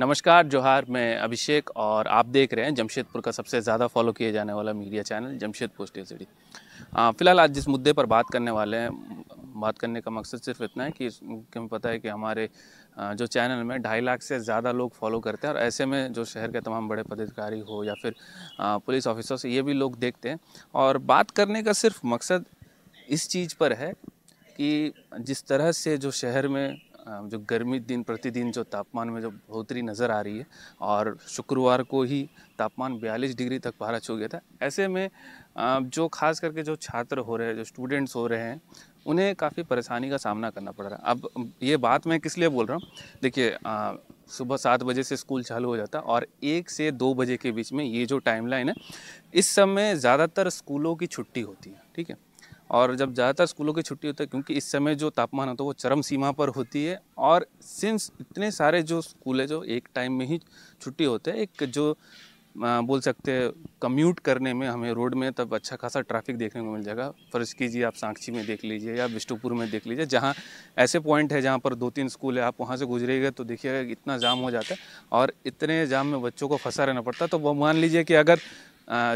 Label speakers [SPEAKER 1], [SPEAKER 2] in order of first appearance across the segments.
[SPEAKER 1] नमस्कार जोहार मैं अभिषेक और आप देख रहे हैं जमशेदपुर का सबसे ज़्यादा फॉलो किया जाने वाला मीडिया चैनल जमशेदपुर स्टील फ़िलहाल आज जिस मुद्दे पर बात करने वाले हैं बात करने का मकसद सिर्फ इतना है कि हमें पता है कि हमारे जो चैनल में ढाई लाख से ज़्यादा लोग फॉलो करते हैं और ऐसे में जो शहर के तमाम बड़े पदाधिकारी हो या फिर पुलिस ऑफिसर्स ये भी लोग देखते हैं और बात करने का सिर्फ मकसद इस चीज़ पर है कि जिस तरह से जो शहर में जो गर्मी दिन प्रतिदिन जो तापमान में जो बढ़ोतरी नज़र आ रही है और शुक्रवार को ही तापमान 42 डिग्री तक पारा छू गया था ऐसे में जो खास करके जो छात्र हो रहे हैं जो स्टूडेंट्स हो रहे हैं उन्हें काफ़ी परेशानी का सामना करना पड़ रहा है अब ये बात मैं किस लिए बोल रहा हूँ देखिए सुबह सात बजे से स्कूल चालू हो जाता और एक से दो बजे के बीच में ये जो टाइमलाइन है इस समय ज़्यादातर स्कूलों की छुट्टी होती है ठीक है और जब ज़्यादातर स्कूलों की छुट्टी होती है क्योंकि इस समय जो तापमान होता है वो चरम सीमा पर होती है और सिंस इतने सारे जो स्कूल है जो एक टाइम में ही छुट्टी होते हैं एक जो आ, बोल सकते हैं कम्यूट करने में हमें रोड में तब अच्छा खासा ट्रैफिक देखने को मिल जाएगा फ़र्ज़ कीजिए आप सांक्षी में देख लीजिए या बिष्टुपुर में देख लीजिए जहाँ ऐसे पॉइंट है जहाँ पर दो तीन स्कूल है आप वहाँ से गुजरेगा तो देखिएगा इतना जाम हो जाता है और इतने जाम में बच्चों को फंसा रहना पड़ता है तो वो मान लीजिए कि अगर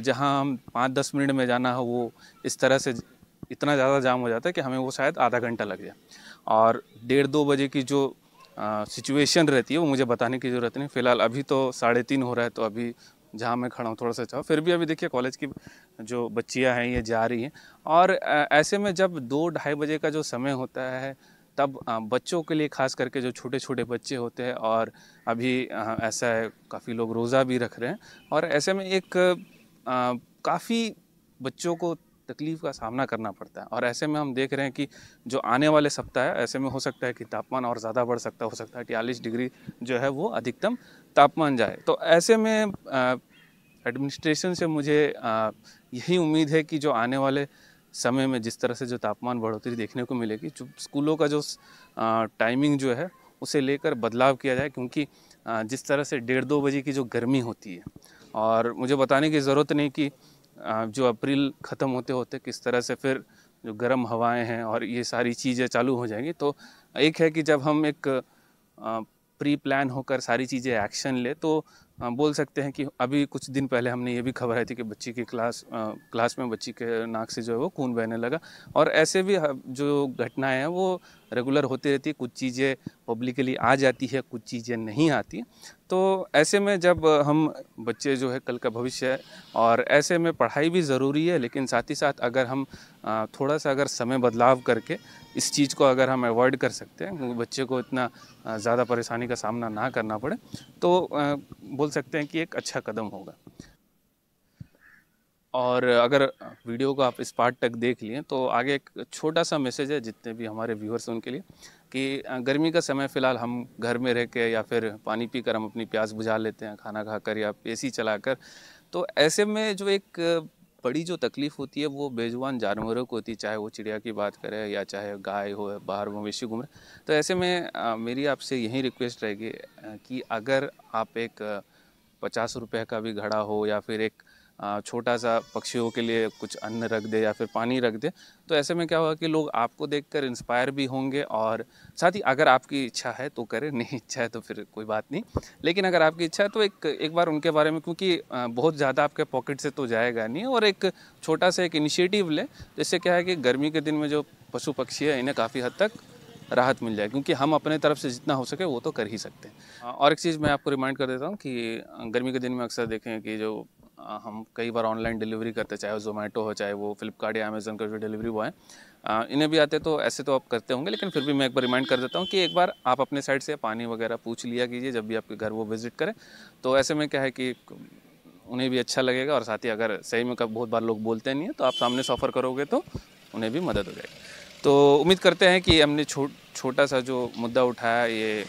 [SPEAKER 1] जहाँ हम पाँच दस मिनट में जाना हो वो इस तरह से इतना ज़्यादा जाम हो जाता है कि हमें वो शायद आधा घंटा लग जाए और डेढ़ दो बजे की जो सिचुएशन रहती है वो मुझे बताने की ज़रूरत नहीं फिलहाल अभी तो साढ़े तीन हो रहा है तो अभी जहाँ मैं खड़ा हूँ थोड़ा सा चाहूँ फिर भी अभी देखिए कॉलेज की जो बच्चियाँ हैं ये जा रही हैं और ऐसे में जब दो ढाई बजे का जो समय होता है तब बच्चों के लिए खास करके जो छोटे छोटे बच्चे होते हैं और अभी ऐसा है काफ़ी लोग रोज़ा भी रख रहे हैं और ऐसे में एक काफ़ी बच्चों को तकलीफ का सामना करना पड़ता है और ऐसे में हम देख रहे हैं कि जो आने वाले सप्ताह है ऐसे में हो सकता है कि तापमान और ज़्यादा बढ़ सकता हो सकता है अटियालीस डिग्री जो है वो अधिकतम तापमान जाए तो ऐसे में एडमिनिस्ट्रेशन से मुझे यही उम्मीद है कि जो आने वाले समय में जिस तरह से जो तापमान बढ़ोतरी देखने को मिलेगी जो स्कूलों का जो टाइमिंग जो है उसे लेकर बदलाव किया जाए क्योंकि जिस तरह से डेढ़ दो बजे की जो गर्मी होती है और मुझे बताने की ज़रूरत नहीं कि जो अप्रैल ख़त्म होते होते किस तरह से फिर जो गर्म हवाएं हैं और ये सारी चीज़ें चालू हो जाएंगी तो एक है कि जब हम एक प्री प्लान होकर सारी चीज़ें एक्शन ले तो हाँ, बोल सकते हैं कि अभी कुछ दिन पहले हमने ये भी खबर आई थी कि बच्ची की क्लास क्लास में बच्ची के नाक से जो है वो खून बहने लगा और ऐसे भी जो घटनाएं हैं वो रेगुलर होती रहती है कुछ चीज़ें पब्लिकली आ जाती है कुछ चीज़ें नहीं आती तो ऐसे में जब हम बच्चे जो है कल का भविष्य है और ऐसे में पढ़ाई भी ज़रूरी है लेकिन साथ ही साथ अगर हम थोड़ा सा अगर समय बदलाव करके इस चीज़ को अगर हम अवॉइड कर सकते हैं बच्चे को इतना ज़्यादा परेशानी का सामना ना करना पड़े तो बोल सकते हैं कि एक अच्छा कदम होगा और अगर वीडियो को आप इस पार्ट तक देख लिए तो आगे एक छोटा सा मैसेज है जितने भी हमारे व्यूअर्स हैं उनके लिए कि गर्मी का समय फ़िलहाल हम घर में रह के या फिर पानी पी कर हम अपनी प्यास बुझा लेते हैं खाना खाकर या ए चला कर तो ऐसे में जो एक बड़ी जो तकलीफ़ होती है वो बेजुबान जानवरों को होती है चाहे वो चिड़िया की बात करें या चाहे गाय हो बाहर मवेशी घूमे तो ऐसे में मेरी आपसे यही रिक्वेस्ट रहेगी कि अगर आप एक पचास रुपये का भी घड़ा हो या फिर एक छोटा सा पक्षियों के लिए कुछ अन्न रख दे या फिर पानी रख दे तो ऐसे में क्या होगा कि लोग आपको देखकर इंस्पायर भी होंगे और साथ ही अगर आपकी इच्छा है तो करें नहीं इच्छा है तो फिर कोई बात नहीं लेकिन अगर आपकी इच्छा है तो एक एक बार उनके बारे में क्योंकि बहुत ज़्यादा आपके पॉकेट से तो जाएगा नहीं और एक छोटा सा एक इनिशिएटिव लें जिससे तो क्या है कि गर्मी के दिन में जो पशु पक्षी है इन्हें काफ़ी हद तक राहत मिल जाए क्योंकि हम अपने तरफ से जितना हो सके वो तो कर ही सकते हैं हाँ, और एक चीज़ मैं आपको रिमाइंड कर देता हूँ कि गर्मी के दिन में अक्सर देखें कि जो हम कई बार ऑनलाइन डिलीवरी करते चाहे वो जोमेटो हो चाहे वो फ्लिपकार्ट या अमेज़न का जो डिलीवरी बॉय है इन्हें भी आते तो ऐसे तो आप करते होंगे लेकिन फिर भी मैं एक बार रिमाइंड कर देता हूँ कि एक बार आप अपने साइड से पानी वगैरह पूछ लिया कीजिए जब भी आपके घर वो विज़िट करें तो ऐसे में क्या है कि उन्हें भी अच्छा लगेगा और साथ ही अगर सही में कब बहुत बार लोग बोलते नहीं हैं तो आप सामने से ऑफ़र करोगे तो उन्हें भी मदद हो जाएगी तो उम्मीद करते हैं कि हमने छो, छोटा सा जो मुद्दा उठाया ये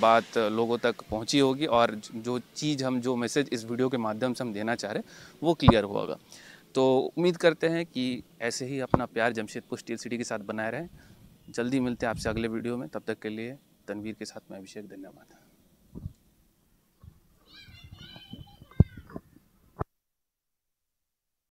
[SPEAKER 1] बात लोगों तक पहुंची होगी और जो चीज़ हम जो मैसेज इस वीडियो के माध्यम से हम देना चाह रहे वो क्लियर होगा तो उम्मीद करते हैं कि ऐसे ही अपना प्यार जमशेदपुर स्टील सिटी के साथ बनाए रहें जल्दी मिलते हैं आपसे अगले वीडियो में तब तक के लिए तनवीर के साथ मैं अभिषेक धन्यवाद